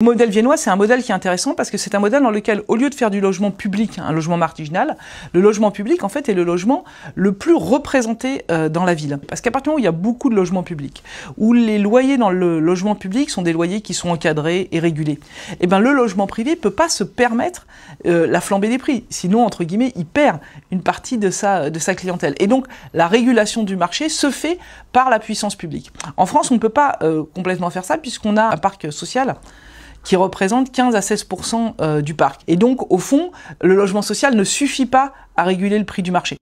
Le modèle viennois, c'est un modèle qui est intéressant parce que c'est un modèle dans lequel, au lieu de faire du logement public un logement marginal, le logement public, en fait, est le logement le plus représenté euh, dans la ville. Parce qu'à partir du moment où il y a beaucoup de logements publics, où les loyers dans le logement public sont des loyers qui sont encadrés et régulés, eh ben, le logement privé peut pas se permettre euh, la flambée des prix. Sinon, entre guillemets, il perd une partie de sa, de sa clientèle. Et donc, la régulation du marché se fait par la puissance publique. En France, on ne peut pas euh, complètement faire ça puisqu'on a un parc social qui représente 15 à 16 euh, du parc. Et donc, au fond, le logement social ne suffit pas à réguler le prix du marché.